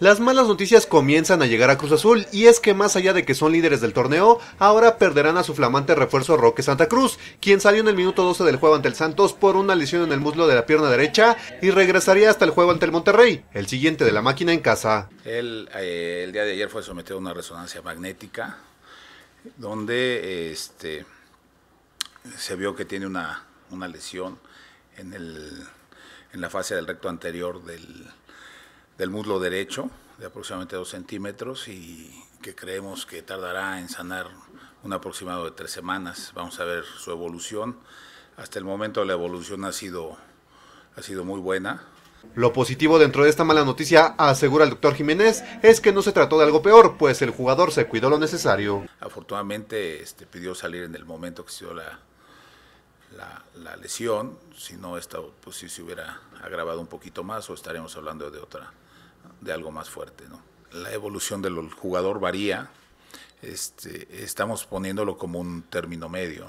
Las malas noticias comienzan a llegar a Cruz Azul y es que más allá de que son líderes del torneo, ahora perderán a su flamante refuerzo Roque Santa Cruz, quien salió en el minuto 12 del juego ante el Santos por una lesión en el muslo de la pierna derecha y regresaría hasta el juego ante el Monterrey, el siguiente de la máquina en casa. Eh, el día de ayer fue sometido a una resonancia magnética donde este, se vio que tiene una, una lesión en, el, en la fase del recto anterior del del muslo derecho de aproximadamente 2 centímetros y que creemos que tardará en sanar un aproximado de tres semanas. Vamos a ver su evolución. Hasta el momento la evolución ha sido, ha sido muy buena. Lo positivo dentro de esta mala noticia, asegura el doctor Jiménez, es que no se trató de algo peor, pues el jugador se cuidó lo necesario. Afortunadamente este, pidió salir en el momento que se dio la, la, lesión, si no, esta, pues si se hubiera agravado un poquito más o estaríamos hablando de otra, de algo más fuerte. La evolución del jugador varía, este, estamos poniéndolo como un término medio,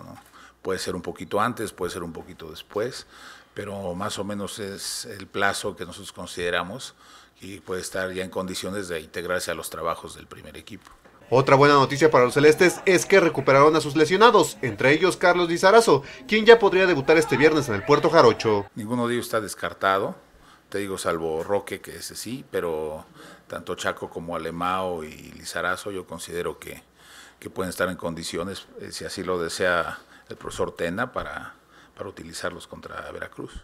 puede ser un poquito antes, puede ser un poquito después, pero más o menos es el plazo que nosotros consideramos y puede estar ya en condiciones de integrarse a los trabajos del primer equipo. Otra buena noticia para los celestes es que recuperaron a sus lesionados, entre ellos Carlos Lizarazo, quien ya podría debutar este viernes en el Puerto Jarocho. Ninguno de ellos está descartado, te digo, salvo Roque, que ese sí, pero tanto Chaco como Alemao y Lizarazo yo considero que, pueden estar en condiciones, eh, si así lo desea el profesor Tena, para, para utilizarlos contra Veracruz.